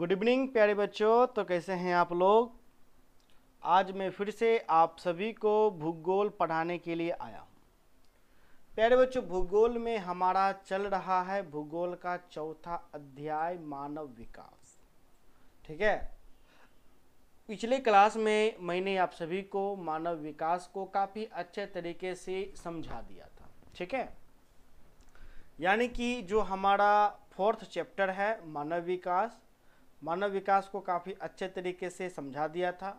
good evening प्यारे बच्चों तो कैसे हैं आप लोग आज मैं फिर से आप सभी को भूगोल पढ़ाने के लिए आया हूँ प्यारे बच्चों भूगोल में हमारा चल रहा है भूगोल का चौथा अध्याय मानव विकास ठीक है पिछले क्लास में मैंने आप सभी को मानव विकास को काफ़ी अच्छे तरीके से समझा दिया था ठीक है यानी कि जो हमारा फोर्थ चैप्टर है मानव विकास मानव विकास को काफ़ी अच्छे तरीके से समझा दिया था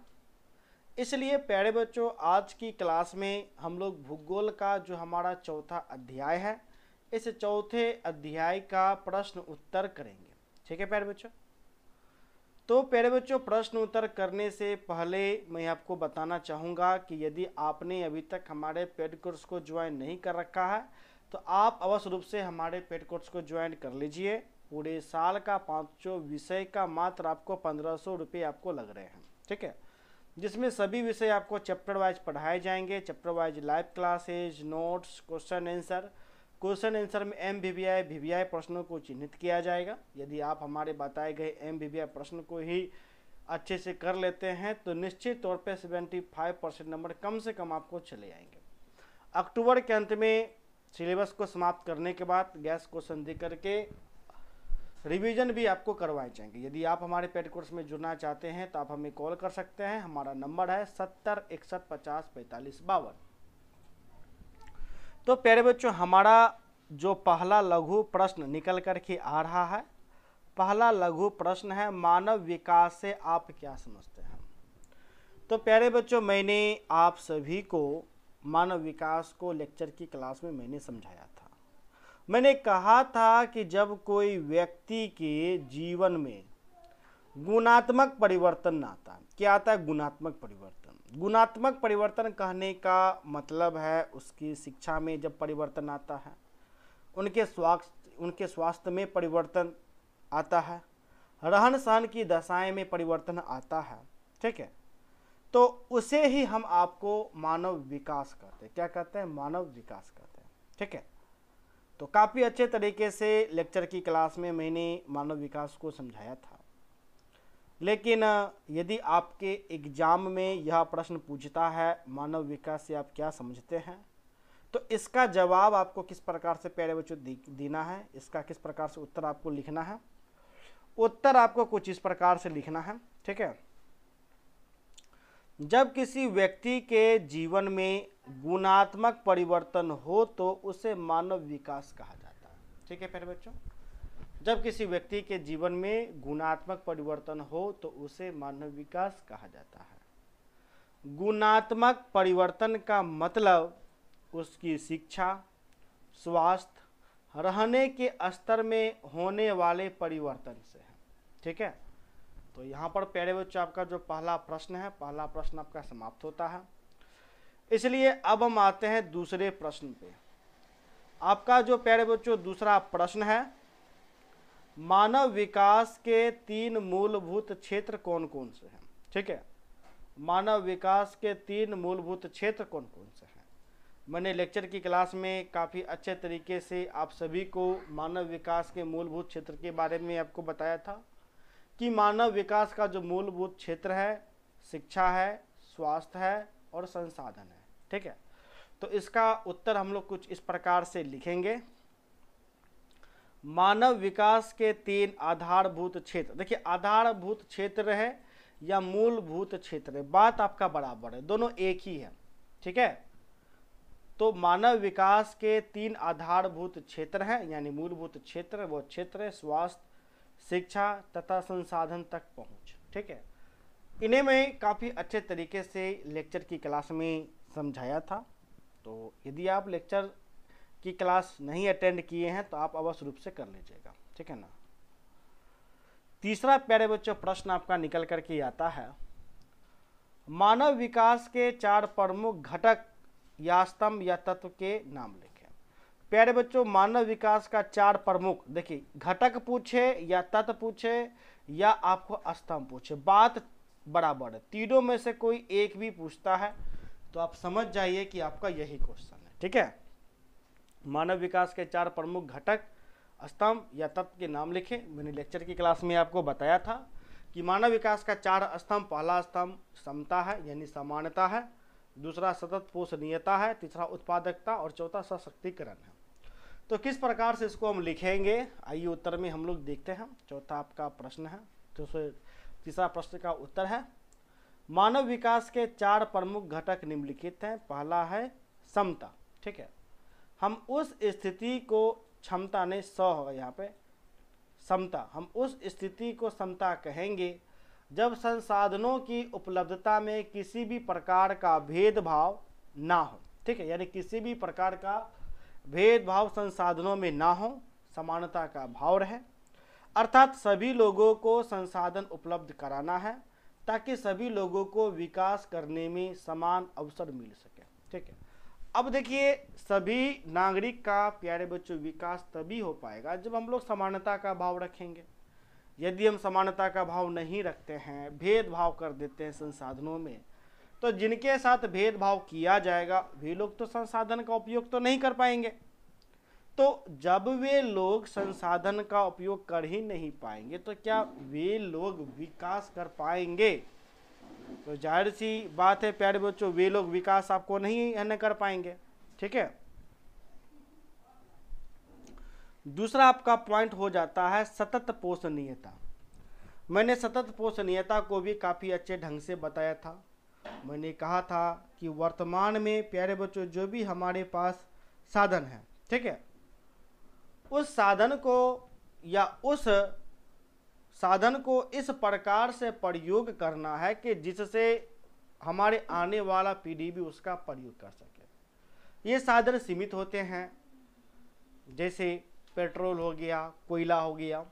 इसलिए प्यारे बच्चों आज की क्लास में हम लोग भूगोल का जो हमारा चौथा अध्याय है इस चौथे अध्याय का प्रश्न उत्तर करेंगे ठीक है प्यारे बच्चों तो प्यारे बच्चों प्रश्न उत्तर करने से पहले मैं आपको बताना चाहूँगा कि यदि आपने अभी तक हमारे पेड कोर्स को ज्वाइन नहीं कर रखा है तो आप अवश्य रूप से हमारे पेड कोर्स को ज्वाइन कर लीजिए पूरे साल का पाँचों विषय का मात्र आपको पंद्रह सौ रुपये आपको लग रहे हैं ठीक है जिसमें सभी विषय आपको चैप्टर वाइज पढ़ाए जाएंगे chapter wise live classes notes question answer question answer में M V V I V V I प्रश्नों को चिन्हित किया जाएगा यदि आप हमारे बताए गए एम वी वी आई प्रश्न को ही अच्छे से कर लेते हैं तो निश्चित तौर सेवेंटी फाइव परसेंट नंबर कम से कम आपको चले आएंगे अक्टूबर के अंत में सिलेबस को समाप्त करने के बाद गैस क्वेश्चन दे करके रिवीजन भी आपको करवाए जाएंगे यदि आप हमारे पेड कोर्स में जुड़ना चाहते हैं तो आप हमें कॉल कर सकते हैं हमारा नंबर है सत्तर इकसठ पचास पैंतालीस बावन तो प्यारे बच्चों हमारा जो पहला लघु प्रश्न निकल कर के आ रहा है पहला लघु प्रश्न है मानव विकास से आप क्या समझते हैं तो प्यारे बच्चों मैंने आप सभी को मानव विकास को लेक्चर की क्लास में मैंने समझाया मैंने कहा था कि जब कोई व्यक्ति के जीवन में गुणात्मक परिवर्तन आता है क्या आता है गुणात्मक परिवर्तन गुणात्मक परिवर्तन कहने का मतलब है उसकी शिक्षा में जब परिवर्तन आता है उनके स्वास्थ्य उनके स्वास्थ्य में परिवर्तन आता है रहन सहन की दशाएं में परिवर्तन आता है ठीक है तो उसे ही हम आपको मानव विकास कहते हैं क्या कहते हैं मानव विकास कहते हैं ठीक है तो काफ़ी अच्छे तरीके से लेक्चर की क्लास में मैंने मानव विकास को समझाया था लेकिन यदि आपके एग्ज़ाम में यह प्रश्न पूछता है मानव विकास से आप क्या समझते हैं तो इसका जवाब आपको किस प्रकार से प्यारे बच्चों देना है इसका किस प्रकार से उत्तर आपको लिखना है उत्तर आपको कुछ इस प्रकार से लिखना है ठीक है जब किसी व्यक्ति के जीवन में गुणात्मक परिवर्तन हो तो उसे मानव विकास कहा जाता है ठीक है प्यारे बच्चों जब किसी व्यक्ति के जीवन में गुणात्मक परिवर्तन हो तो उसे मानव विकास कहा जाता है गुणात्मक परिवर्तन का मतलब उसकी शिक्षा स्वास्थ्य रहने के स्तर में होने वाले परिवर्तन से है ठीक है तो यहाँ पर प्यारे बच्चों आपका जो पहला प्रश्न है पहला प्रश्न आपका समाप्त होता है इसलिए अब हम आते हैं दूसरे प्रश्न पे आपका जो प्यारे बच्चों दूसरा प्रश्न है मानव विकास के तीन मूलभूत क्षेत्र कौन कौन से हैं ठीक है मानव विकास के तीन मूलभूत क्षेत्र कौन कौन से हैं मैंने लेक्चर की क्लास में काफ़ी अच्छे तरीके से आप सभी को मानव विकास के मूलभूत क्षेत्र के बारे में आपको बताया था कि मानव विकास का जो मूलभूत क्षेत्र है शिक्षा है स्वास्थ्य है और संसाधन है ठीक है तो इसका उत्तर हम लोग कुछ इस प्रकार से लिखेंगे मानव विकास के तीन आधारभूत क्षेत्र देखिए आधारभूत क्षेत्र है या मूलभूत क्षेत्र है बात आपका बराबर है दोनों एक ही है ठीक है तो मानव विकास के तीन आधारभूत क्षेत्र हैं यानी मूलभूत क्षेत्र वो क्षेत्र स्वास्थ्य शिक्षा तथा संसाधन तक पहुंच ठीक है इन्हें मैं काफ़ी अच्छे तरीके से लेक्चर की क्लास में समझाया था तो यदि आप लेक्चर की क्लास नहीं अटेंड किए हैं तो आप अवश्य रूप से कर लीजिएगा ठीक है ना तीसरा प्यारे बच्चों प्रश्न आपका निकल कर के आता है मानव विकास के चार प्रमुख घटक या स्तंभ या तत्व के नाम लिखें प्यारे बच्चों मानव विकास का चार प्रमुख देखिए घटक पूछे या तत्व पूछे या आपको स्तंभ पूछे बात बराबर है तीनों में से कोई एक भी पूछता है तो आप समझ जाइए कि आपका यही क्वेश्चन है ठीक है मानव विकास के चार प्रमुख घटक स्तंभ या तत्व के नाम लिखें मैंने लेक्चर की क्लास में आपको बताया था कि मानव विकास का चार स्तंभ पहला स्तंभ समता है यानी समानता है दूसरा सतत पोषणीयता है तीसरा उत्पादकता और चौथा सशक्तिकरण है तो किस प्रकार से इसको हम लिखेंगे आइए उत्तर में हम लोग देखते हैं चौथा आपका प्रश्न है दो तो तीसरा प्रश्न का उत्तर है मानव विकास के चार प्रमुख घटक निम्नलिखित हैं पहला है समता ठीक है हम उस स्थिति को क्षमता ने सौ होगा यहाँ पे समता हम उस स्थिति को समता कहेंगे जब संसाधनों की उपलब्धता में किसी भी प्रकार का भेदभाव ना हो ठीक है यानी किसी भी प्रकार का भेदभाव संसाधनों में ना हो समानता का भाव रहे अर्थात सभी लोगों को संसाधन उपलब्ध कराना है ताकि सभी लोगों को विकास करने में समान अवसर मिल सके ठीक है अब देखिए सभी नागरिक का प्यारे बच्चों विकास तभी हो पाएगा जब हम लोग समानता का भाव रखेंगे यदि हम समानता का भाव नहीं रखते हैं भेदभाव कर देते हैं संसाधनों में तो जिनके साथ भेदभाव किया जाएगा वे लोग तो संसाधन का उपयोग तो नहीं कर पाएंगे तो जब वे लोग संसाधन का उपयोग कर ही नहीं पाएंगे तो क्या वे लोग विकास कर पाएंगे तो जाहिर सी बात है प्यारे बच्चों वे लोग विकास आपको नहीं न कर पाएंगे ठीक है दूसरा आपका पॉइंट हो जाता है सतत पोषणीयता मैंने सतत पोषणीयता को भी काफ़ी अच्छे ढंग से बताया था मैंने कहा था कि वर्तमान में प्यारे बच्चों जो भी हमारे पास साधन है ठीक है उस साधन को या उस साधन को इस प्रकार से प्रयोग करना है कि जिससे हमारे आने वाला पीढ़ी भी उसका प्रयोग कर सके ये साधन सीमित होते हैं जैसे पेट्रोल हो गया कोयला हो गया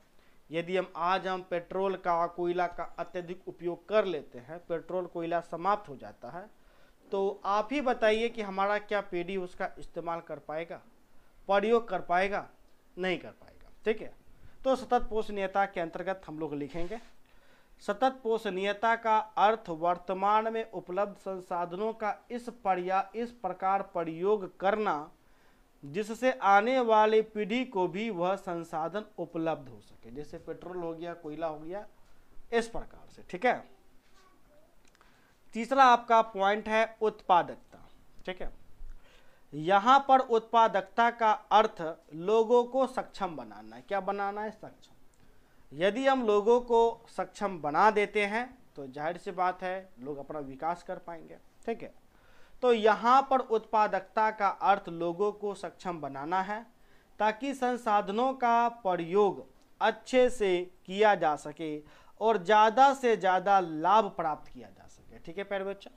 यदि हम आज हम पेट्रोल का कोयला का अत्यधिक उपयोग कर लेते हैं पेट्रोल कोयला समाप्त हो जाता है तो आप ही बताइए कि हमारा क्या पीढ़ी उसका इस्तेमाल कर पाएगा प्रयोग कर पाएगा नहीं कर पाएगा ठीक है तो सतत पोषणीयता के अंतर्गत हम लोग लिखेंगे सतत पोषणीयता का अर्थ वर्तमान में उपलब्ध संसाधनों का इस पर्या इस प्रकार प्रयोग करना जिससे आने वाली पीढ़ी को भी वह संसाधन उपलब्ध हो सके जैसे पेट्रोल हो गया कोयला हो गया इस प्रकार से ठीक है तीसरा आपका पॉइंट है उत्पादकता ठीक है यहाँ पर उत्पादकता का अर्थ लोगों को सक्षम बनाना है क्या बनाना है सक्षम यदि हम लोगों को सक्षम बना देते हैं तो जाहिर सी बात है लोग अपना विकास कर पाएंगे ठीक है तो यहाँ पर उत्पादकता का अर्थ लोगों को सक्षम बनाना है ताकि संसाधनों का प्रयोग अच्छे से किया जा सके और ज़्यादा से ज़्यादा लाभ प्राप्त किया जा सके ठीक है पैर बच्चा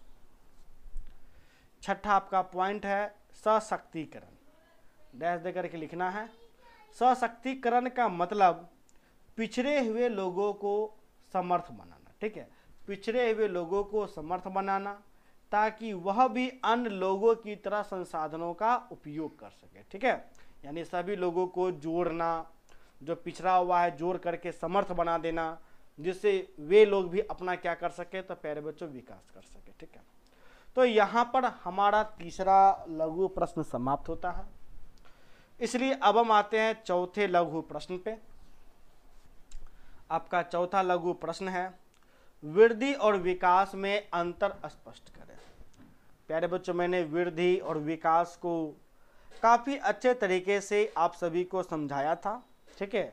छठा आपका पॉइंट है सशक्तिकरण डैश दे करके लिखना है सशक्तिकरण का मतलब पिछड़े हुए लोगों को समर्थ बनाना ठीक है पिछड़े हुए लोगों को समर्थ बनाना ताकि वह भी अन्य लोगों की तरह संसाधनों का उपयोग कर सके ठीक है यानी सभी लोगों को जोड़ना जो पिछड़ा हुआ है जोड़ करके समर्थ बना देना जिससे वे लोग भी अपना क्या कर सके तो प्यारे बच्चों विकास कर सके ठीक है तो यहाँ पर हमारा तीसरा लघु प्रश्न समाप्त होता है इसलिए अब हम आते हैं चौथे लघु प्रश्न पे आपका चौथा लघु प्रश्न है वृद्धि और विकास में अंतर स्पष्ट करें प्यारे बच्चों मैंने वृद्धि और विकास को काफ़ी अच्छे तरीके से आप सभी को समझाया था ठीक है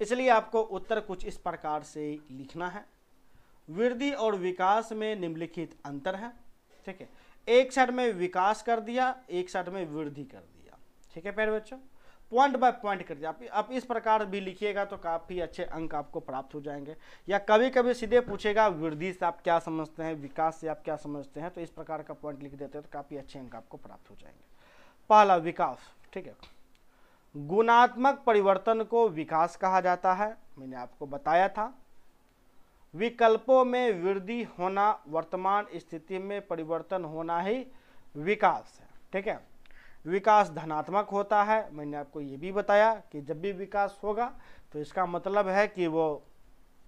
इसलिए आपको उत्तर कुछ इस प्रकार से लिखना है वृद्धि और विकास में निम्नलिखित अंतर है ठीक है एक साइड में विकास कर दिया एक साइड में वृद्धि कर दिया ठीक है प्यारे बच्चों पॉइंट बाय पॉइंट कर दिया आप, आप इस प्रकार भी लिखिएगा तो काफ़ी अच्छे अंक आपको प्राप्त हो जाएंगे या कभी कभी सीधे पूछेगा वृद्धि से आप क्या समझते हैं विकास से आप क्या समझते हैं तो इस प्रकार का पॉइंट लिख देते हैं तो काफ़ी अच्छे अंक आपको प्राप्त हो जाएंगे पहला विकास ठीक है गुणात्मक परिवर्तन को विकास कहा जाता है मैंने आपको बताया था विकल्पों में वृद्धि होना वर्तमान स्थिति में परिवर्तन होना ही विकास है ठीक है विकास धनात्मक होता है मैंने आपको ये भी बताया कि जब भी विकास होगा तो इसका मतलब है कि वो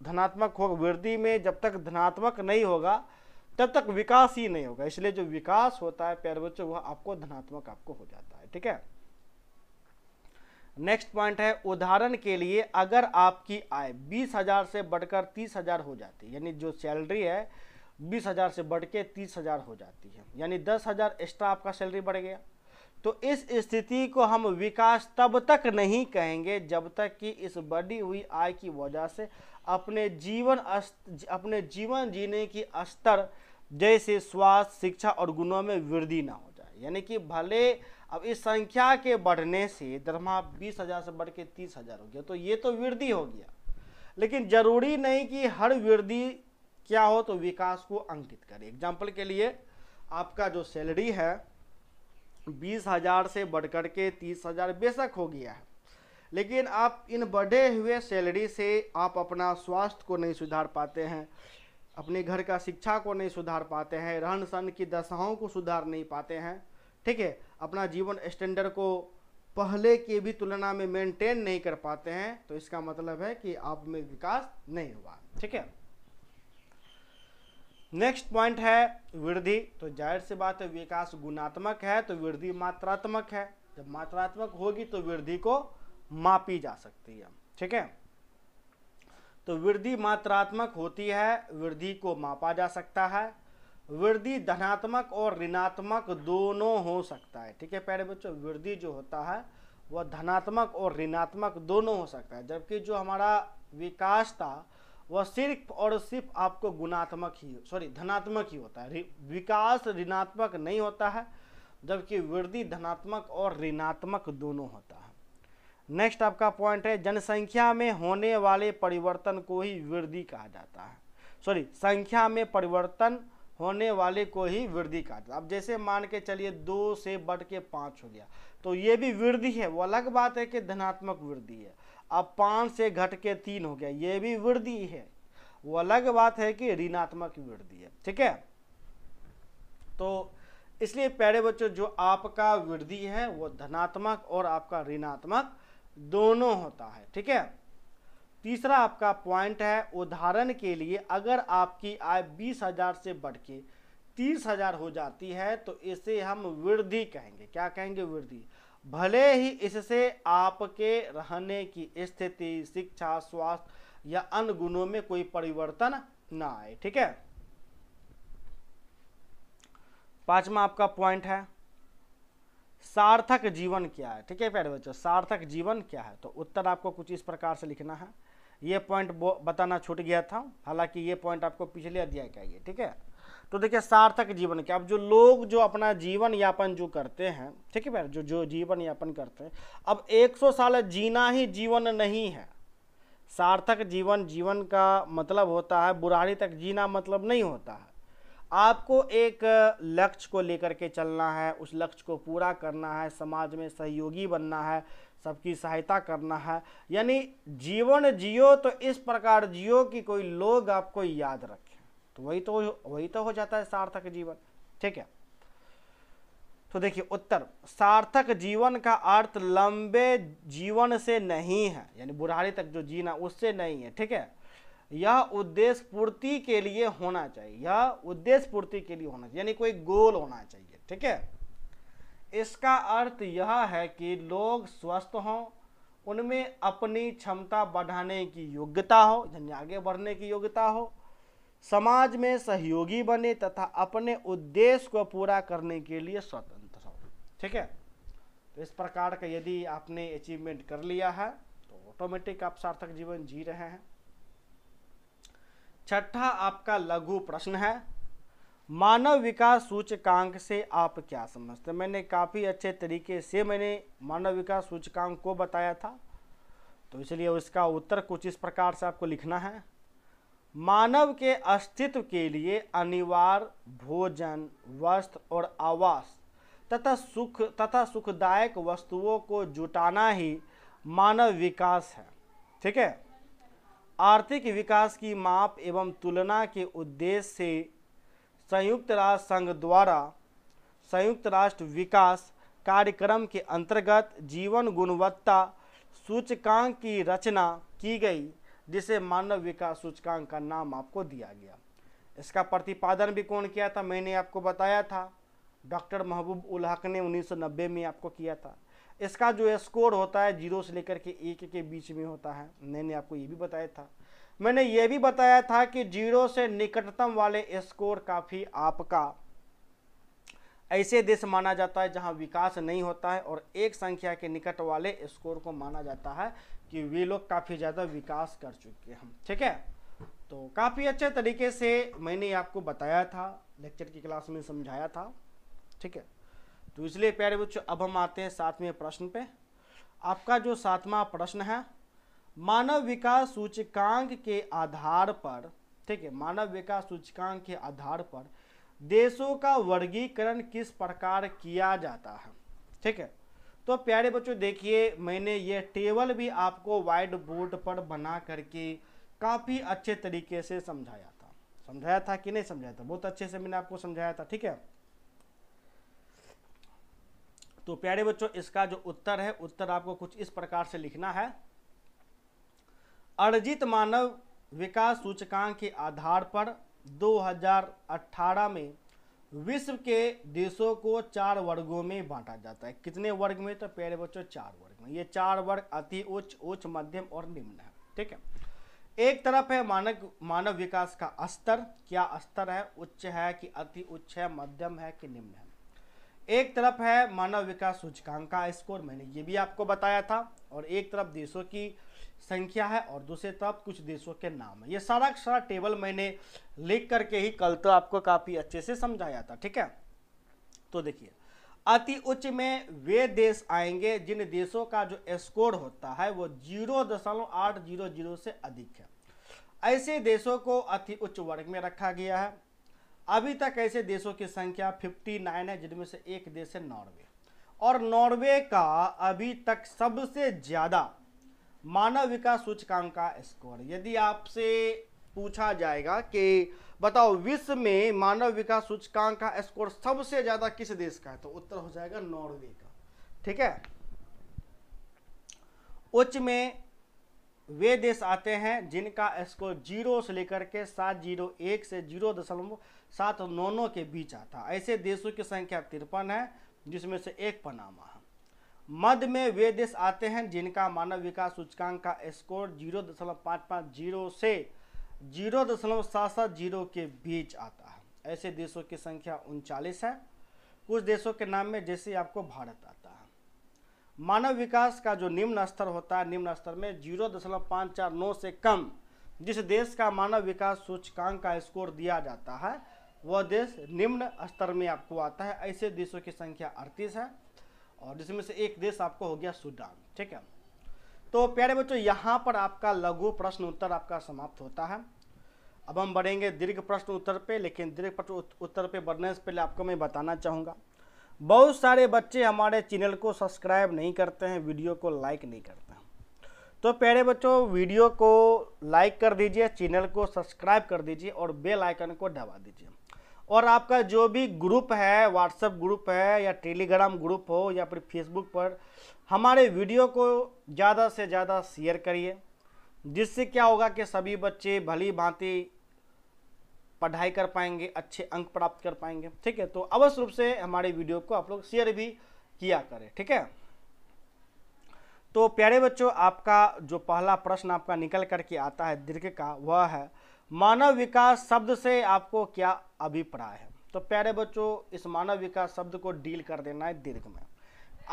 धनात्मक होगा वृद्धि में जब तक धनात्मक नहीं होगा तब तक विकास ही नहीं होगा इसलिए जो विकास होता है प्यारे बच्चों वह आपको धनात्मक आपको हो जाता है ठीक है नेक्स्ट पॉइंट है उदाहरण के लिए अगर आपकी आय बीस हज़ार से बढ़कर तीस हज़ार हो जाती है यानी जो सैलरी है बीस हज़ार से बढ़ के तीस हज़ार हो जाती है यानी दस हज़ार एक्स्ट्रा आपका सैलरी बढ़ गया तो इस स्थिति को हम विकास तब तक नहीं कहेंगे जब तक कि इस बढ़ी हुई आय की वजह से अपने जीवन अपने जीवन जीने की स्तर जैसे स्वास्थ्य शिक्षा और गुणों में वृद्धि ना हो जाए यानी कि भले अब इस संख्या के बढ़ने से दरमा बीस हजार से बढ़ के तीस हजार हो गया तो ये तो वृद्धि हो गया लेकिन जरूरी नहीं कि हर वृद्धि क्या हो तो विकास को अंकित करे एग्जाम्पल के लिए आपका जो सैलरी है बीस हजार से बढ़कर के तीस हजार बेशक हो गया है लेकिन आप इन बढ़े हुए सैलरी से आप अपना स्वास्थ्य को नहीं सुधार पाते हैं अपने घर का शिक्षा को नहीं सुधार पाते हैं रहन सहन की दशाओं को सुधार नहीं पाते हैं ठीक है अपना जीवन स्टैंडर्ड को पहले की भी तुलना में मेंटेन नहीं कर पाते हैं तो इसका मतलब है कि आप में विकास नहीं हुआ ठीक है नेक्स्ट पॉइंट है वृद्धि तो जाहिर सी बात है विकास गुणात्मक है तो वृद्धि मात्रात्मक है जब मात्रात्मक होगी तो वृद्धि को मापी जा सकती है ठीक है तो वृद्धि मात्रात्मक होती है वृद्धि को मापा जा सकता है वृद्धि धनात्मक और ऋणात्मक दोनों हो सकता है ठीक है प्यारे बच्चों वृद्धि जो होता है वह धनात्मक और ऋणात्मक दोनों हो सकता है जबकि जो हमारा विकास था वह सिर्फ और सिर्फ आपको गुणात्मक ही सॉरी धनात्मक ही होता है विकास ऋणात्मक नहीं होता है जबकि वृद्धि धनात्मक और ऋणात्मक दोनों होता है नेक्स्ट आपका पॉइंट है जनसंख्या में होने वाले परिवर्तन को ही वृद्धि कहा जाता है सॉरी संख्या में परिवर्तन होने वाले को ही वृद्धि कहते अब जैसे मान के चलिए दो से बढ़ के पाँच हो गया तो ये भी वृद्धि है वो अलग बात है कि धनात्मक वृद्धि है अब पाँच से घट के तीन हो गया ये भी वृद्धि है वो अलग बात है कि ऋणात्मक वृद्धि है ठीक है तो इसलिए प्यारे बच्चों जो आपका वृद्धि है वो धनात्मक और आपका ऋणात्मक दोनों होता है ठीक है तीसरा आपका पॉइंट है उदाहरण के लिए अगर आपकी आय बीस हजार से बढ़ के तीस हजार हो जाती है तो इसे हम वृद्धि कहेंगे क्या कहेंगे वृद्धि भले ही इससे आपके रहने की स्थिति शिक्षा स्वास्थ्य या अन्य गुणों में कोई परिवर्तन ना आए ठीक है पांचवा आपका पॉइंट है सार्थक जीवन क्या है ठीक है प्यारे बच्चों सार्थक जीवन क्या है तो उत्तर आपको कुछ इस प्रकार से लिखना है ये पॉइंट बताना छूट गया था हालांकि ये पॉइंट आपको पिछले अध्याय का ये ठीक है तो देखिए सार्थक जीवन के अब जो लोग जो अपना जीवन यापन जो करते हैं ठीक है भाई जो जो जीवन यापन करते हैं अब 100 साल जीना ही जीवन नहीं है सार्थक जीवन जीवन का मतलब होता है बुराड़ी तक जीना मतलब नहीं होता है आपको एक लक्ष्य को लेकर के चलना है उस लक्ष्य को पूरा करना है समाज में सहयोगी बनना है सबकी सहायता करना है यानी जीवन जियो तो इस प्रकार जियो कि कोई लोग आपको याद रखें तो वही तो वही तो हो जाता है सार्थक जीवन ठीक है तो देखिए उत्तर सार्थक जीवन का अर्थ लंबे जीवन से नहीं है यानी बुढ़ारी तक जो जीना उससे नहीं है ठीक है यह उद्देश्य पूर्ति के लिए होना चाहिए यह उद्देश्य पूर्ति के लिए होना चाहिए यानी कोई गोल होना चाहिए ठीक है इसका अर्थ यह है कि लोग स्वस्थ हों उनमें अपनी क्षमता बढ़ाने की योग्यता हो यानी आगे बढ़ने की योग्यता हो समाज में सहयोगी बने तथा अपने उद्देश्य को पूरा करने के लिए स्वतंत्र हो ठीक है तो इस प्रकार का यदि आपने अचीवमेंट कर लिया है तो ऑटोमेटिक आप सार्थक जीवन जी रहे हैं छठा आपका लघु प्रश्न है मानव विकास सूचकांक से आप क्या समझते हैं मैंने काफ़ी अच्छे तरीके से मैंने मानव विकास सूचकांक को बताया था तो इसलिए उसका उत्तर कुछ इस प्रकार से आपको लिखना है मानव के अस्तित्व के लिए अनिवार्य भोजन वस्त्र और आवास तथा सुख तथा सुखदायक वस्तुओं को जुटाना ही मानव विकास है ठीक है आर्थिक विकास की माप एवं तुलना के उद्देश्य से संयुक्त राष्ट्र संघ द्वारा संयुक्त राष्ट्र विकास कार्यक्रम के अंतर्गत जीवन गुणवत्ता सूचकांक की रचना की गई जिसे मानव विकास सूचकांक का नाम आपको दिया गया इसका प्रतिपादन भी कौन किया था मैंने आपको बताया था डॉक्टर महबूब उल हक ने 1990 में आपको किया था इसका जो स्कोर होता है जीरो से लेकर के एक के बीच में होता है मैंने आपको ये भी बताया था मैंने ये भी बताया था कि जीरो से निकटतम वाले स्कोर काफ़ी आपका ऐसे देश माना जाता है जहां विकास नहीं होता है और एक संख्या के निकट वाले स्कोर को माना जाता है कि वे लोग काफ़ी ज़्यादा विकास कर चुके हैं ठीक है तो काफ़ी अच्छे तरीके से मैंने आपको बताया था लेक्चर की क्लास में समझाया था ठीक है तो इसलिए प्यारे बच्चों अब हम आते हैं सातवें प्रश्न पे आपका जो सातवां प्रश्न है मानव विकास सूचकांक के आधार पर ठीक है मानव विकास सूचकांक के आधार पर देशों का वर्गीकरण किस प्रकार किया जाता है ठीक है तो प्यारे बच्चों देखिए मैंने ये टेबल भी आपको वाइट बोर्ड पर बना करके काफ़ी अच्छे तरीके से समझाया था समझाया था कि नहीं समझाया था बहुत अच्छे से मैंने आपको समझाया था ठीक है तो प्यारे बच्चों इसका जो उत्तर है उत्तर आपको कुछ इस प्रकार से लिखना है अर्जित मानव विकास सूचकांक के आधार पर 2018 में विश्व के देशों को चार वर्गों में बांटा जाता है कितने वर्ग में तो प्यारे बच्चों चार वर्ग में ये चार वर्ग अति उच्च उच्च मध्यम और निम्न है ठीक है एक तरफ है मानव मानव विकास का स्तर क्या स्तर है उच्च है कि अति उच्च है मध्यम है कि निम्न है एक तरफ है मानव विकास सूचकांक का स्कोर मैंने ये भी आपको बताया था और एक तरफ देशों की संख्या है और दूसरे तरफ तो कुछ देशों के नाम है ये सारा सारा टेबल मैंने लिख करके ही कल तो आपको काफ़ी अच्छे से समझाया था ठीक है तो देखिए अति उच्च में वे देश आएंगे जिन देशों का जो स्कोर होता है वो जीरो दशमलव आठ जीरो जीरो से अधिक है ऐसे देशों को अति उच्च वर्ग में रखा गया है अभी तक ऐसे देशों की संख्या फिफ्टी नाइन है जिनमें से एक देश है नॉर्वे और नॉर्वे का अभी तक सबसे ज़्यादा मानव विकास सूचकांक का स्कोर यदि आपसे पूछा जाएगा कि बताओ विश्व में मानव विकास सूचकांक का स्कोर सबसे ज़्यादा किस देश का है तो उत्तर हो जाएगा नॉर्वे का ठीक है उच्च में वे देश आते हैं जिनका स्कोर जीरो से लेकर के सात जीरो एक से जीरो दशमलव सात नौ नौ के बीच आता ऐसे देशों की संख्या तिरपन है जिसमें से एक पनामा मध्य में वे देश आते हैं जिनका मानव विकास सूचकांक का स्कोर जीरो दशमलव पाँच पाँच जीरो से जीरो दशमलव सात सात जीरो के बीच आता है ऐसे देशों की संख्या उनचालीस है कुछ देशों के नाम में जैसे आपको भारत आता है मानव विकास का जो निम्न स्तर होता है निम्न स्तर में जीरो दशमलव पाँच चार नौ से कम जिस देश का मानव विकास सूचकांक का स्कोर दिया जाता है वह देश निम्न स्तर में आपको आता है ऐसे देशों की संख्या अड़तीस है और जिसमें से एक देश आपको हो गया सूडान ठीक है तो प्यारे बच्चों यहाँ पर आपका लघु प्रश्न उत्तर आपका समाप्त होता है अब हम बढ़ेंगे दीर्घ प्रश्न उत्तर पे लेकिन दीर्घ प्रश्न उत्तर पे बढ़ने से पहले आपको मैं बताना चाहूँगा बहुत सारे बच्चे हमारे चैनल को सब्सक्राइब नहीं करते हैं वीडियो को लाइक नहीं करते हैं तो प्यारे बच्चों वीडियो को लाइक कर दीजिए चैनल को सब्सक्राइब कर दीजिए और बेल आइकन को दबा दीजिए और आपका जो भी ग्रुप है व्हाट्सएप ग्रुप है या टेलीग्राम ग्रुप हो या फिर फेसबुक पर हमारे वीडियो को ज़्यादा से ज़्यादा शेयर करिए जिससे क्या होगा कि सभी बच्चे भली भांति पढ़ाई कर पाएंगे अच्छे अंक प्राप्त कर पाएंगे ठीक है तो अवश्य रूप से हमारे वीडियो को आप लोग शेयर भी किया करें ठीक है तो प्यारे बच्चों आपका जो पहला प्रश्न आपका निकल करके आता है दीर्घ का वह है मानव विकास शब्द से आपको क्या अभिप्राय है तो प्यारे बच्चों इस मानव विकास शब्द को डील कर देना है दीर्घ में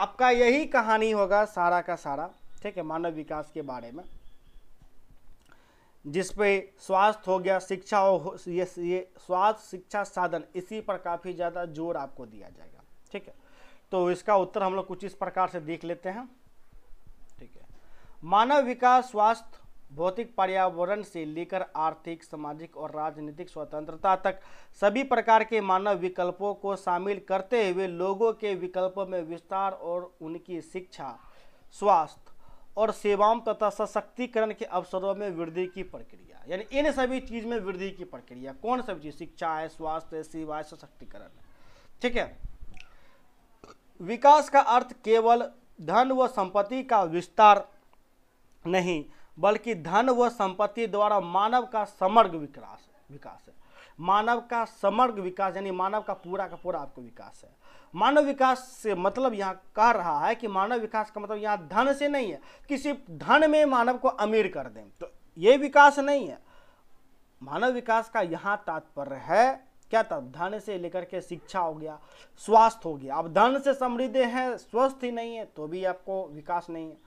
आपका यही कहानी होगा सारा का सारा ठीक है मानव विकास के बारे में जिसपे स्वास्थ्य हो गया शिक्षा हो ये ये स्वास्थ्य शिक्षा साधन इसी पर काफ़ी ज़्यादा जोर आपको दिया जाएगा ठीक है तो इसका उत्तर हम लोग कुछ इस प्रकार से देख लेते हैं ठीक है मानव विकास स्वास्थ्य भौतिक पर्यावरण से लेकर आर्थिक सामाजिक और राजनीतिक स्वतंत्रता तक सभी प्रकार के मानव विकल्पों को शामिल करते हुए लोगों के विकल्पों में विस्तार और उनकी शिक्षा स्वास्थ्य और सेवाओं तथा सशक्तिकरण के अवसरों में वृद्धि की प्रक्रिया यानी इन सभी चीज़ में वृद्धि की प्रक्रिया कौन सब चीज़ शिक्षा है स्वास्थ्य है सेवा है सशक्तिकरण है ठीक है विकास का अर्थ केवल धन व संपत्ति का विस्तार नहीं बल्कि धन व संपत्ति द्वारा मानव का समग्र विकास विकास है मानव का समग्र विकास यानी मानव का पूरा का पूरा आपको विकास है मानव विकास से मतलब यहाँ कह रहा है कि मानव विकास का मतलब यहाँ धन से नहीं है किसी धन में मानव को अमीर कर दें तो ये विकास नहीं है मानव विकास का यहाँ तात्पर्य है क्या था धन से लेकर के शिक्षा हो गया स्वास्थ्य हो गया अब धन से समृद्ध है स्वस्थ ही नहीं है तो भी आपको विकास नहीं है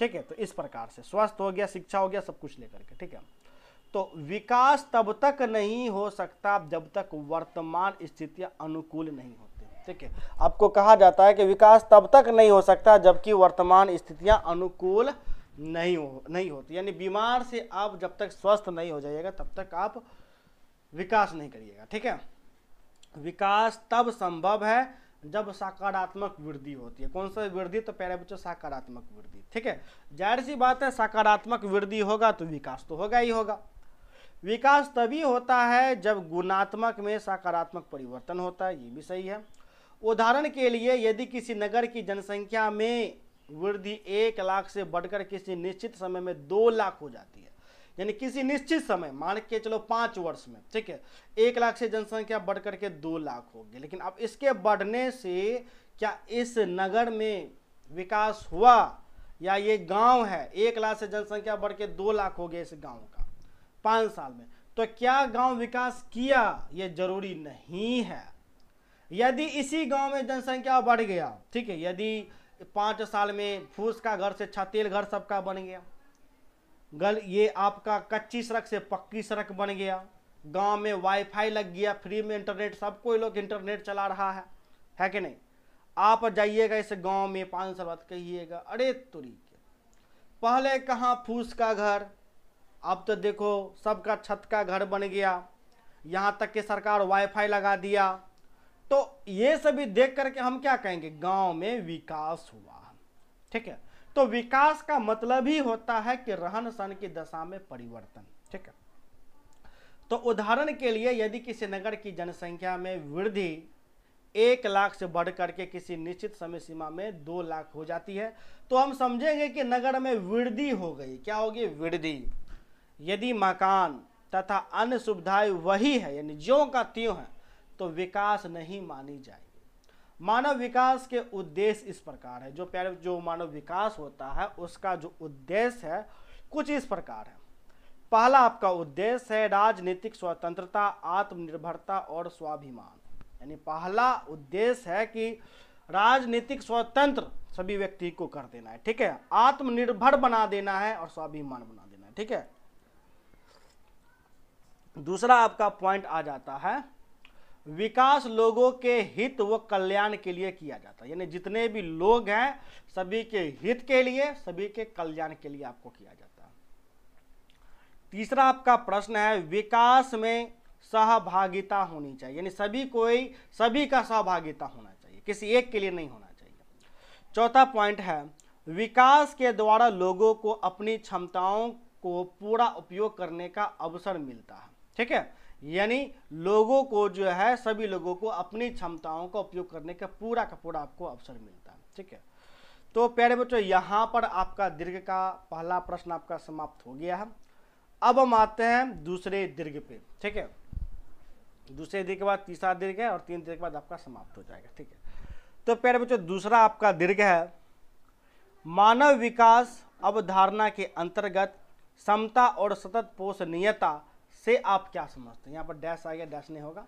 ठीक है तो इस प्रकार से स्वास्थ्य हो गया शिक्षा हो गया सब कुछ लेकर के ठीक है तो विकास तब तक नहीं हो सकता जब तक वर्तमान स्थितियां अनुकूल नहीं होती ठीक है आपको कहा जाता है कि विकास तब तक नहीं हो सकता जबकि वर्तमान स्थितियां अनुकूल नहीं हो नहीं होती यानी बीमार से आप जब तक स्वस्थ नहीं हो जाइएगा तब तक आप विकास नहीं करिएगा ठीक है विकास तब संभव है जब सकारात्मक वृद्धि होती है कौन सा वृद्धि तो प्यारे बच्चों सकारात्मक वृद्धि ठीक है जाहिर सी बात है सकारात्मक वृद्धि होगा तो विकास तो होगा ही होगा विकास तभी होता है जब गुणात्मक में सकारात्मक परिवर्तन होता है ये भी सही है उदाहरण के लिए यदि किसी नगर की जनसंख्या में वृद्धि एक लाख से बढ़कर किसी निश्चित समय में दो लाख हो जाती है यानी किसी निश्चित समय मान के चलो पाँच वर्ष में ठीक है एक लाख से जनसंख्या बढ़ करके दो लाख होगी लेकिन अब इसके बढ़ने से क्या इस नगर में विकास हुआ या ये गांव है एक लाख से जनसंख्या बढ़ के दो लाख हो गया इस गांव का पाँच साल में तो क्या गांव विकास किया ये जरूरी नहीं है यदि इसी गांव में जनसंख्या बढ़ गया ठीक है यदि पाँच साल में फूस का घर से छतेल घर सबका बन गया गल ये आपका कच्ची सड़क से पक्की सड़क बन गया गांव में वाईफाई लग गया फ्री में इंटरनेट सब कोई लोग इंटरनेट चला रहा है है कि नहीं आप जाइएगा इस गांव में पाँच साल बाद कहिएगा अरे तुरी के पहले कहाँ फूस का घर अब तो देखो सबका छत का घर बन गया यहाँ तक कि सरकार वाईफाई लगा दिया तो ये सभी देख करके हम क्या कहेंगे गांव में विकास हुआ ठीक है तो विकास का मतलब ही होता है कि रहन सहन की दशा में परिवर्तन ठीक है तो उदाहरण के लिए यदि किसी नगर की जनसंख्या में वृद्धि एक लाख से बढ़ करके किसी निश्चित समय सीमा में दो लाख हो जाती है तो हम समझेंगे कि नगर में वृद्धि हो गई क्या होगी वृद्धि यदि मकान तथा अन्य सुविधाएं वही है यानी ज्यों का त्यों है तो विकास नहीं मानी जाएगी मानव विकास के उद्देश्य इस प्रकार है जो पहले जो मानव विकास होता है उसका जो उद्देश्य है कुछ इस प्रकार है पहला आपका उद्देश्य है राजनीतिक स्वतंत्रता आत्मनिर्भरता और स्वाभिमान यानी पहला उद्देश्य है कि राजनीतिक स्वतंत्र सभी व्यक्ति को कर देना है ठीक है आत्मनिर्भर बना देना है और स्वाभिमान बना देना है ठीक है दूसरा आपका पॉइंट आ जाता है विकास लोगों के हित व कल्याण के लिए किया जाता है यानी जितने भी लोग हैं सभी के हित के लिए सभी के कल्याण के लिए आपको किया जाता है तीसरा आपका प्रश्न है विकास में सहभागिता होनी चाहिए यानी सभी कोई सभी का सहभागिता होना चाहिए किसी एक के लिए नहीं होना चाहिए चौथा पॉइंट है विकास के द्वारा लोगों को अपनी क्षमताओं को पूरा उपयोग करने का अवसर मिलता है ठीक है यानी लोगों को जो है सभी लोगों को अपनी क्षमताओं का उपयोग करने का पूरा का पूरा आपको अवसर मिलता है ठीक है तो प्यारे बच्चों यहाँ पर आपका दीर्घ का पहला प्रश्न आपका समाप्त हो गया है अब हम आते हैं दूसरे दीर्घ पे ठीक है दूसरे दीर्घ के बाद तीसरा दीर्घ है और तीन दीर्घ के बाद आपका समाप्त हो जाएगा ठीक है तो प्यारे बच्चों दूसरा आपका दीर्घ है मानव विकास अवधारणा के अंतर्गत समता और सतत पोषणीयता से आप क्या समझते हैं यहाँ पर डैश आ गया डैश नहीं होगा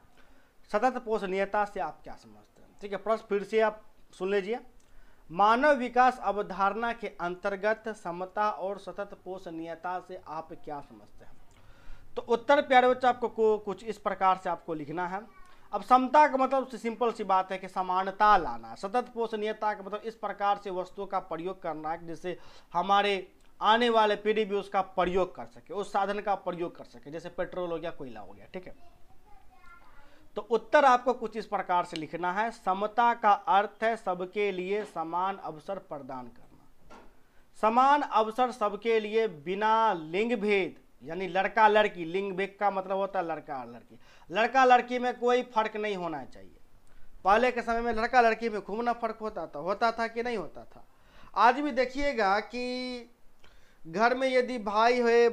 सतत पोषणीयता से आप क्या समझते हैं ठीक है प्रश्न फिर से आप सुन लीजिए मानव विकास अवधारणा के अंतर्गत समता और सतत पोषणीयता से आप क्या समझते हैं तो उत्तर प्यारे बच्चे आपको को कुछ इस प्रकार से आपको लिखना है अब समता का मतलब सिंपल सी बात है कि समानता लाना सतत पोषणीयता का मतलब इस प्रकार से वस्तुओं का प्रयोग करना है जिससे हमारे आने वाले पीढ़ी भी उसका प्रयोग कर सके उस साधन का प्रयोग कर सके जैसे पेट्रोल हो गया कोयला हो गया ठीक है तो उत्तर आपको कुछ इस प्रकार से लिखना है समता का अर्थ है सबके लिए समान अवसर प्रदान करना समान अवसर सबके लिए बिना लिंग भेद यानी लड़का लड़की लिंग भेद का मतलब होता है लड़का और लड़की लड़का लड़की में कोई फर्क नहीं होना चाहिए पहले के समय में लड़का लड़की में घूमना फर्क होता था होता था कि नहीं होता था आज भी देखिएगा कि घर में यदि भाई है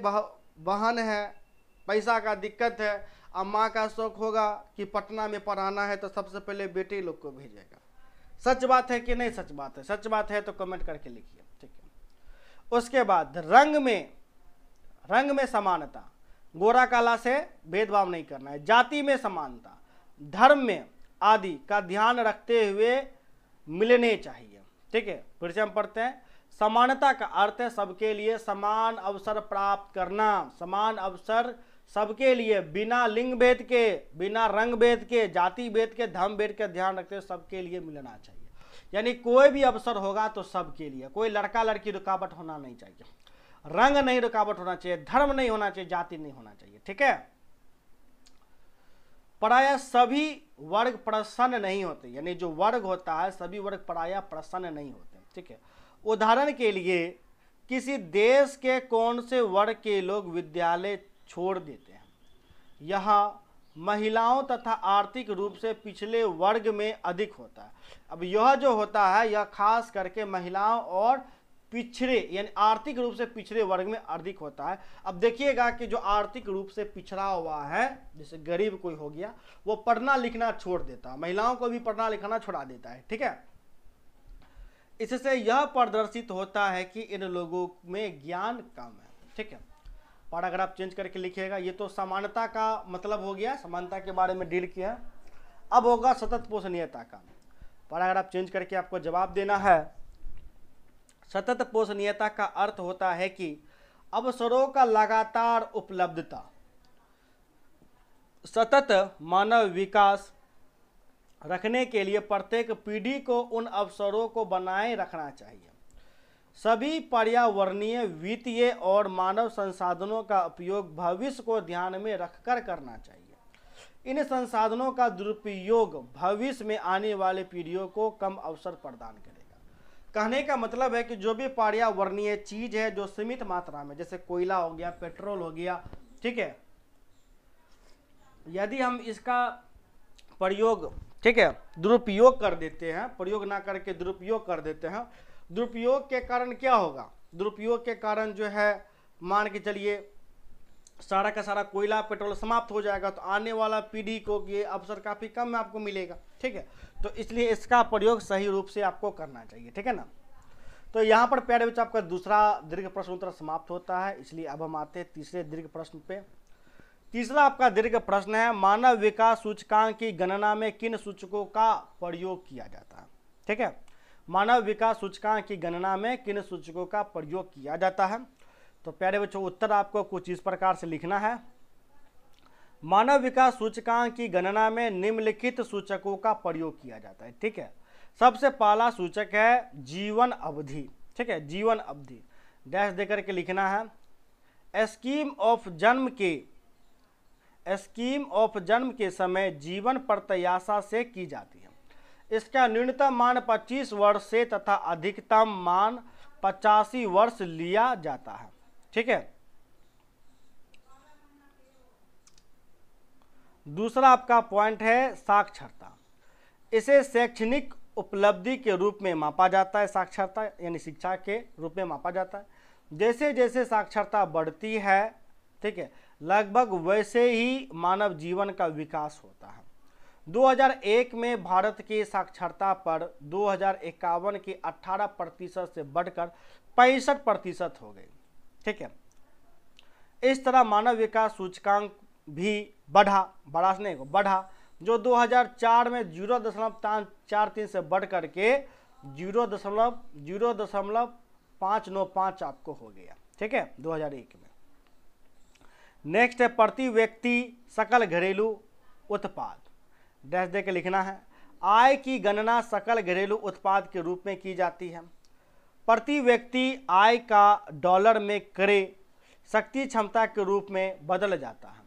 बहन है पैसा का दिक्कत है अब माँ का शौक होगा कि पटना में पढ़ाना है तो सबसे पहले बेटे लोग को भेजेगा सच बात है कि नहीं सच बात है सच बात है तो कमेंट करके लिखिए ठीक है उसके बाद रंग में रंग में समानता गोरा काला से भेदभाव नहीं करना है जाति में समानता धर्म में आदि का ध्यान रखते हुए मिलने चाहिए ठीक है फिर से हम पढ़ते हैं समानता का अर्थ है सबके लिए समान अवसर प्राप्त करना समान अवसर सबके लिए बिना लिंग भेद के बिना रंग भेद के जाति भेद के धर्म भेद के ध्यान रखते हुए सबके लिए मिलना चाहिए यानी कोई भी अवसर होगा तो सबके लिए कोई लड़का लड़की रुकावट होना नहीं चाहिए रंग नहीं रुकावट होना चाहिए धर्म नहीं होना चाहिए जाति नहीं होना चाहिए ठीक है प्राय सभी वर्ग प्रसन्न नहीं होते यानी जो वर्ग होता है सभी वर्ग प्राय प्रसन्न नहीं होते ठीक है उदाहरण के लिए किसी देश के कौन से वर्ग के लोग विद्यालय छोड़ देते हैं यह महिलाओं तथा आर्थिक रूप से पिछले वर्ग में अधिक होता है अब यह जो होता है यह खास करके महिलाओं और पिछड़े यानी आर्थिक रूप से पिछड़े वर्ग में अधिक होता है अब देखिएगा कि जो आर्थिक रूप से पिछड़ा हुआ है जैसे गरीब कोई हो गया वो पढ़ना लिखना छोड़ देता है महिलाओं को भी पढ़ना लिखना छोड़ा देता है ठीक है इससे यह प्रदर्शित होता है कि इन लोगों में ज्ञान कम है ठीक है पैराग्राफ चेंज करके लिखिएगा ये तो समानता का मतलब हो गया समानता के बारे में डील किया अब होगा सतत पोषणीयता का पैराग्राफ चेंज करके आपको जवाब देना है सतत पोषणीयता का अर्थ होता है कि अवसरों का लगातार उपलब्धता सतत मानव विकास रखने के लिए प्रत्येक पीढ़ी को उन अवसरों को बनाए रखना चाहिए सभी पर्यावरणीय वित्तीय और मानव संसाधनों का उपयोग भविष्य को ध्यान में रखकर करना चाहिए इन संसाधनों का दुरुपयोग भविष्य में आने वाले पीढ़ियों को कम अवसर प्रदान करेगा कहने का मतलब है कि जो भी पर्यावरणीय चीज है जो सीमित मात्रा में जैसे कोयला हो गया पेट्रोल हो गया ठीक है यदि हम इसका प्रयोग ठीक है दुरुपयोग कर देते हैं प्रयोग ना करके दुरुपयोग कर देते हैं दुरुपयोग के कारण क्या होगा दुरुपयोग के कारण जो है मान के चलिए सारा का सारा कोयला पेट्रोल समाप्त हो जाएगा तो आने वाला पीढ़ी को ये अवसर काफ़ी कम में आपको मिलेगा ठीक है तो इसलिए इसका प्रयोग सही रूप से आपको करना चाहिए ठीक है ना तो यहाँ पर पैरविच आपका दूसरा दीर्घ प्रश्न उत्तर समाप्त होता है इसलिए अब हम आते हैं तीसरे दीर्घ प्रश्न पे तीसरा आपका दीर्घ प्रश्न है मानव विकास सूचकांक की गणना में किन सूचकों का प्रयोग किया जाता है ठीक है मानव विकास सूचकांक की गणना में किन सूचकों का प्रयोग किया जाता है तो प्यारे बच्चों उत्तर आपको कुछ इस प्रकार से लिखना है मानव विकास सूचकांक की गणना में निम्नलिखित सूचकों का प्रयोग किया जाता है ठीक है सबसे पहला सूचक है जीवन अवधि ठीक है जीवन अवधि डैश देकर के लिखना है स्कीम ऑफ जन्म के स्कीम ऑफ जन्म के समय जीवन प्रत्याशा से की जाती है इसका न्यूनतम मान 25 वर्ष से तथा अधिकतम मान पचासी वर्ष लिया जाता है ठीक है दूसरा आपका पॉइंट है साक्षरता इसे शैक्षणिक उपलब्धि के रूप में मापा जाता है साक्षरता यानी शिक्षा के रूप में मापा जाता है जैसे जैसे साक्षरता बढ़ती है ठीक है लगभग वैसे ही मानव जीवन का विकास होता है 2001 में भारत की साक्षरता पर दो की 18 प्रतिशत से बढ़कर पैंसठ प्रतिशत हो गई ठीक है इस तरह मानव विकास सूचकांक भी बढ़ा बढ़ा नहीं को बढ़ा जो 2004 में जीरो दशमलव चार तीन से बढ़ के जीरो दशमलव जीरो दशमलव पाँच नौ पाँच आपको हो गया ठीक है 2001 में नेक्स्ट है प्रति व्यक्ति सकल घरेलू उत्पाद डैश दे के लिखना है आय की गणना सकल घरेलू उत्पाद के रूप में की जाती है प्रति व्यक्ति आय का डॉलर में करे शक्ति क्षमता के रूप में बदल जाता है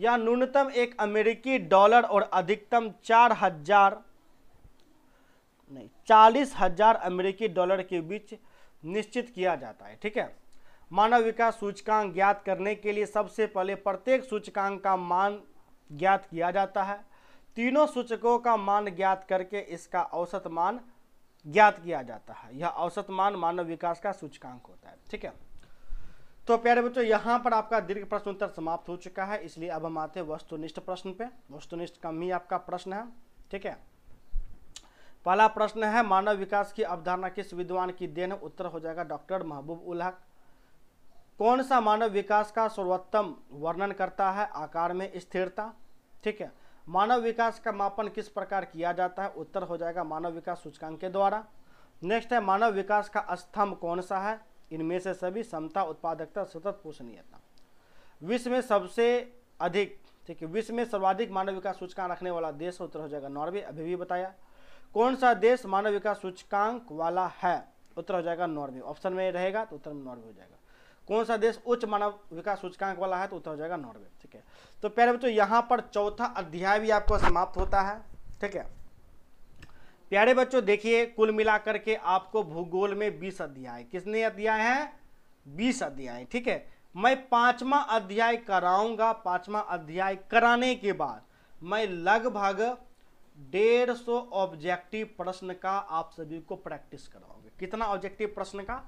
यह न्यूनतम एक अमेरिकी डॉलर और अधिकतम चार हजार नहीं चालीस हजार अमेरिकी डॉलर के बीच निश्चित किया जाता है ठीक है मानव विकास सूचकांक ज्ञात करने के लिए सबसे पहले प्रत्येक सूचकांक का मान ज्ञात किया जाता है तीनों सूचकों का मान ज्ञात करके इसका औसत मान ज्ञात किया जाता है यह औसत मान मानव विकास का सूचकांक होता है ठीक है तो प्यारे बच्चों यहाँ पर आपका दीर्घ प्रश्न उत्तर समाप्त हो चुका है इसलिए अब हम आते हैं वस्तुनिष्ठ प्रश्न पे वस्तुनिष्ठ का ही आपका प्रश्न है ठीक है पहला प्रश्न है मानव विकास की अवधारणा किस विद्वान की देन उत्तर हो जाएगा डॉक्टर महबूब उल कौन सा मानव विकास का सर्वोत्तम वर्णन करता है आकार में स्थिरता ठीक है मानव विकास का मापन किस प्रकार किया जाता है उत्तर हो जाएगा मानव विकास सूचकांक के द्वारा नेक्स्ट है मानव विकास का स्तंभ कौन सा है इनमें से सभी समता उत्पादकता सतत पोषणीयता विश्व में सबसे अधिक ठीक है विश्व में सर्वाधिक मानव विकास सूचकांक रखने वाला देश उत्तर हो जाएगा नॉर्वे अभी भी बताया कौन सा देश मानव विकास सूचकांक वाला है उत्तर हो जाएगा नॉर्वे ऑप्शन में रहेगा तो उत्तर में नॉर्वे हो जाएगा कौन सा देश उच्च मानव विकास सूचकांक वाला है तो उत्तर हो जाएगा नॉर्वे ठीक है तो प्यारे बच्चों यहाँ पर चौथा अध्याय भी आपको समाप्त होता है ठीक है प्यारे बच्चों देखिए कुल मिलाकर के आपको भूगोल में बीस अध्याय किसने अध्याय है बीस अध्याय ठीक है मैं पांचवा अध्याय कराऊंगा पांचवा अध्याय कराने के बाद मैं लगभग डेढ़ सौ ऑब्जेक्टिव प्रश्न का आप सभी को प्रैक्टिस कराऊंगा कितना ऑब्जेक्टिव प्रश्न का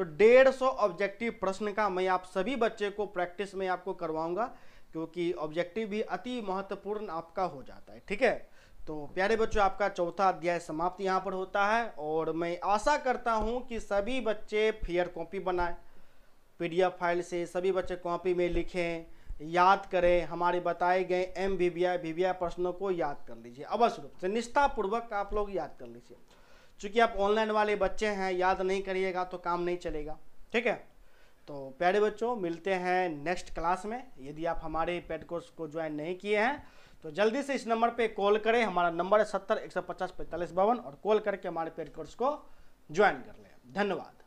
तो डेढ़ सौ ऑब्जेक्टिव प्रश्न का मैं आप सभी बच्चे को प्रैक्टिस में आपको करवाऊंगा क्योंकि ऑब्जेक्टिव भी अति महत्वपूर्ण आपका हो जाता है ठीक है तो प्यारे बच्चों आपका चौथा अध्याय समाप्त यहाँ पर होता है और मैं आशा करता हूँ कि सभी बच्चे फेयर कॉपी बनाएं पी फाइल से सभी बच्चे कॉपी में लिखें याद करें हमारे बताए गए M V V I V V I प्रश्नों को याद कर लीजिए अवश्य रूप से निष्ठापूर्वक आप लोग याद कर लीजिए चूँकि आप ऑनलाइन वाले बच्चे हैं याद नहीं करिएगा तो काम नहीं चलेगा ठीक है तो प्यारे बच्चों मिलते हैं नेक्स्ट क्लास में यदि आप हमारे पेड कोर्स को ज्वाइन नहीं किए हैं तो जल्दी से इस नंबर पे कॉल करें हमारा नंबर है सत्तर एक सौ पचास पैंतालीस बावन और कॉल करके हमारे पेड कोर्स को ज्वाइन कर लें धन्यवाद